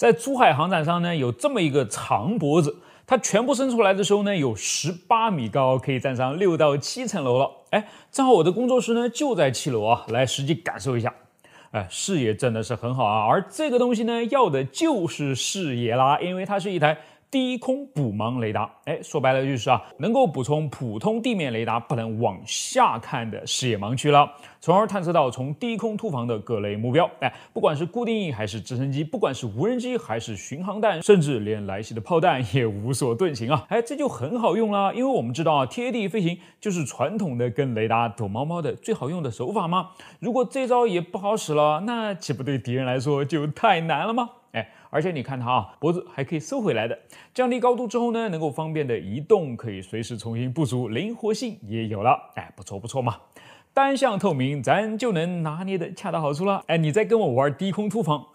在珠海航展上呢，有这么一个长脖子，它全部伸出来的时候呢，有十八米高，可以站上六到七层楼了。哎，正好我的工作室呢就在七楼啊，来实际感受一下，哎，视野真的是很好啊。而这个东西呢，要的就是视野啦，因为它是一台。低空补盲雷达，哎，说白了就是啊，能够补充普通地面雷达不能往下看的视野盲区了，从而探测到从低空突防的各类目标。哎，不管是固定翼还是直升机，不管是无人机还是巡航弹，甚至连来袭的炮弹也无所遁形啊！哎，这就很好用了，因为我们知道啊，贴地飞行就是传统的跟雷达躲猫猫的最好用的手法吗？如果这招也不好使了，那岂不对敌人来说就太难了吗？哎。而且你看它啊，脖子还可以收回来的，降低高度之后呢，能够方便的移动，可以随时重新部署，灵活性也有了。哎，不错不错嘛。单向透明，咱就能拿捏的恰到好处了。哎，你再跟我玩低空突防，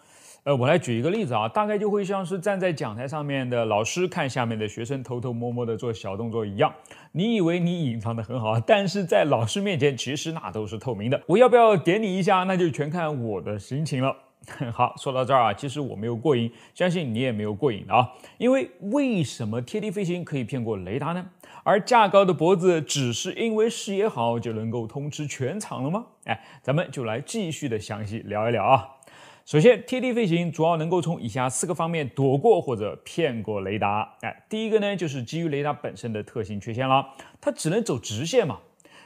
呃，我来举一个例子啊，大概就会像是站在讲台上面的老师看下面的学生偷偷摸摸的做小动作一样。你以为你隐藏的很好，但是在老师面前，其实那都是透明的。我要不要点你一下，那就全看我的心情了。好，说到这儿啊，其实我没有过瘾，相信你也没有过瘾的啊。因为为什么贴地飞行可以骗过雷达呢？而架高的脖子只是因为视野好就能够通吃全场了吗？哎，咱们就来继续的详细聊一聊啊。首先，贴地飞行主要能够从以下四个方面躲过或者骗过雷达。哎，第一个呢，就是基于雷达本身的特性缺陷了，它只能走直线嘛。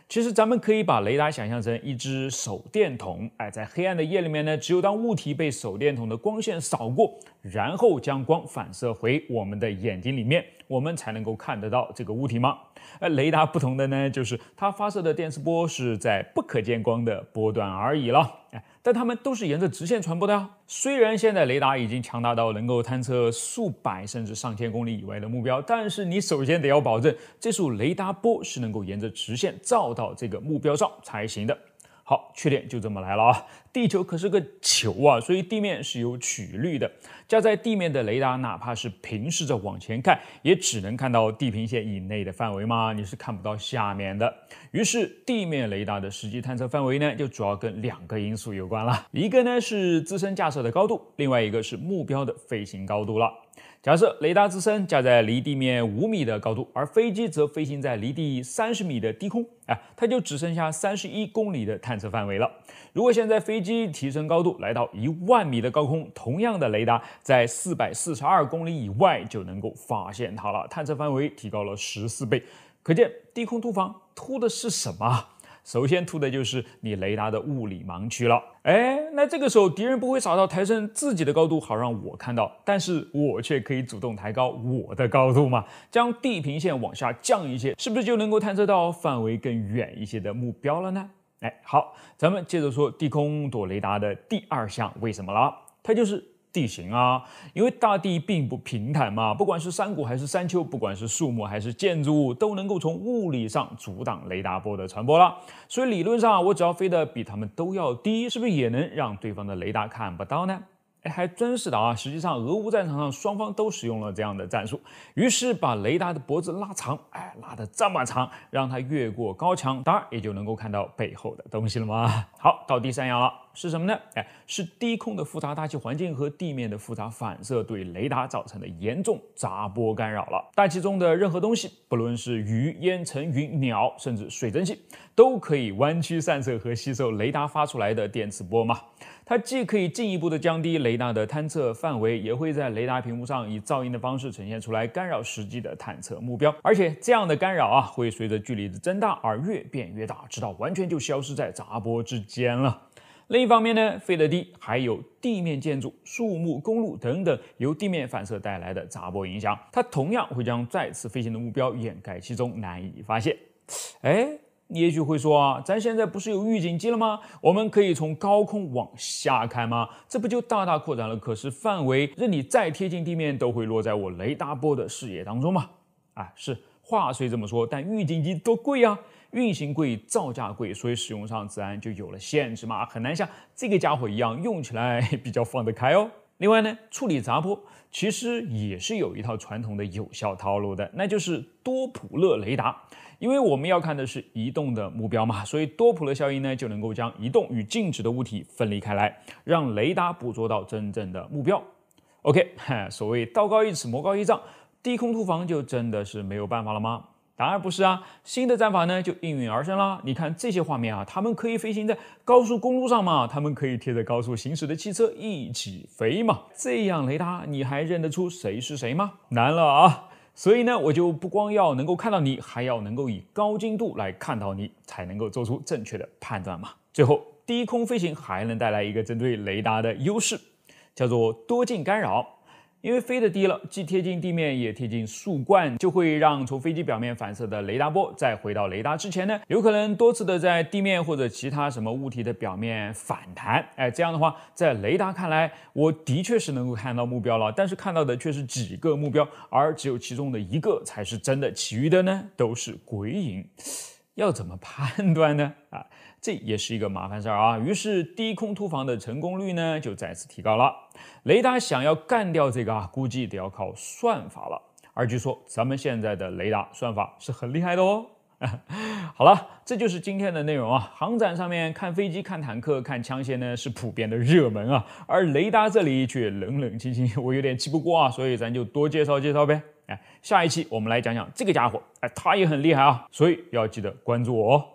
其实，咱们可以把雷达想象成一只手电筒，哎，在黑暗的夜里面呢，只有当物体被手电筒的光线扫过，然后将光反射回我们的眼睛里面，我们才能够看得到这个物体吗？呃，雷达不同的呢，就是它发射的电磁波是在不可见光的波段而已了，哎。但它们都是沿着直线传播的呀。虽然现在雷达已经强大到能够探测数百甚至上千公里以外的目标，但是你首先得要保证这束雷达波是能够沿着直线照到这个目标上才行的。好，缺点就这么来了啊！地球可是个球啊，所以地面是有曲率的。架在地面的雷达，哪怕是平视着往前看，也只能看到地平线以内的范围吗？你是看不到下面的。于是，地面雷达的实际探测范围呢，就主要跟两个因素有关了：一个呢是自身架设的高度，另外一个是目标的飞行高度了。假设雷达自身架在离地面五米的高度，而飞机则飞行在离地三十米的低空，啊，它就只剩下三十一公里的探测范围了。如果现在飞机提升高度来到一万米的高空，同样的雷达在四百四十二公里以外就能够发现它了，探测范围提高了十四倍。可见低空突防突的是什么？首先突的就是你雷达的物理盲区了，哎，那这个时候敌人不会傻到抬升自己的高度，好让我看到，但是我却可以主动抬高我的高度嘛，将地平线往下降一些，是不是就能够探测到范围更远一些的目标了呢？哎，好，咱们接着说低空躲雷达的第二项为什么了，它就是。地形啊，因为大地并不平坦嘛，不管是山谷还是山丘，不管是树木还是建筑物，都能够从物理上阻挡雷达波的传播了。所以理论上，我只要飞得比他们都要低，是不是也能让对方的雷达看不到呢？哎，还真是的啊！实际上，俄乌战场上双方都使用了这样的战术，于是把雷达的脖子拉长，哎，拉得这么长，让它越过高墙，当然也就能够看到背后的东西了吗？好，到第三样了。是什么呢？哎，是低空的复杂大气环境和地面的复杂反射对雷达造成的严重杂波干扰了。大气中的任何东西，不论是鱼、烟、尘、云、鸟，甚至水蒸气，都可以弯曲散射和吸收雷达发出来的电磁波嘛。它既可以进一步的降低雷达的探测范围，也会在雷达屏幕上以噪音的方式呈现出来，干扰实际的探测目标。而且这样的干扰啊，会随着距离的增大而越变越大，直到完全就消失在杂波之间了。另一方面呢，费德低还有地面建筑、树木、公路等等由地面反射带来的杂波影响，它同样会将再次飞行的目标掩盖其中，难以发现。哎，你也许会说，啊，咱现在不是有预警机了吗？我们可以从高空往下看吗？这不就大大扩展了可视范围？任你再贴近地面，都会落在我雷达波的视野当中吗？啊，是。话虽这么说，但预警机多贵啊，运行贵，造价贵，所以使用上自然就有了限制嘛，很难像这个家伙一样用起来比较放得开哦。另外呢，处理杂波其实也是有一套传统的有效套路的，那就是多普勒雷达。因为我们要看的是移动的目标嘛，所以多普勒效应呢就能够将移动与静止的物体分离开来，让雷达捕捉到真正的目标。OK，所谓道高一尺，魔高一丈。低空突防就真的是没有办法了吗？当然不是啊，新的战法呢就应运而生了。你看这些画面啊，他们可以飞行在高速公路上嘛，他们可以贴着高速行驶的汽车一起飞嘛，这样雷达你还认得出谁是谁吗？难了啊！所以呢，我就不光要能够看到你，还要能够以高精度来看到你，才能够做出正确的判断嘛。最后，低空飞行还能带来一个针对雷达的优势，叫做多径干扰。因为飞得低了，既贴近地面，也贴近树冠，就会让从飞机表面反射的雷达波，再回到雷达之前呢，有可能多次的在地面或者其他什么物体的表面反弹。哎，这样的话，在雷达看来，我的确是能够看到目标了，但是看到的却是几个目标，而只有其中的一个才是真的，其余的呢都是鬼影。要怎么判断呢？啊，这也是一个麻烦事儿啊。于是低空突防的成功率呢，就再次提高了。雷达想要干掉这个啊，估计得要靠算法了。而据说咱们现在的雷达算法是很厉害的哦。好了，这就是今天的内容啊。航展上面看飞机、看坦克、看枪械呢，是普遍的热门啊，而雷达这里却冷冷清清，我有点气不过啊，所以咱就多介绍介绍呗。哎，下一期我们来讲讲这个家伙，哎，他也很厉害啊，所以要记得关注我哦。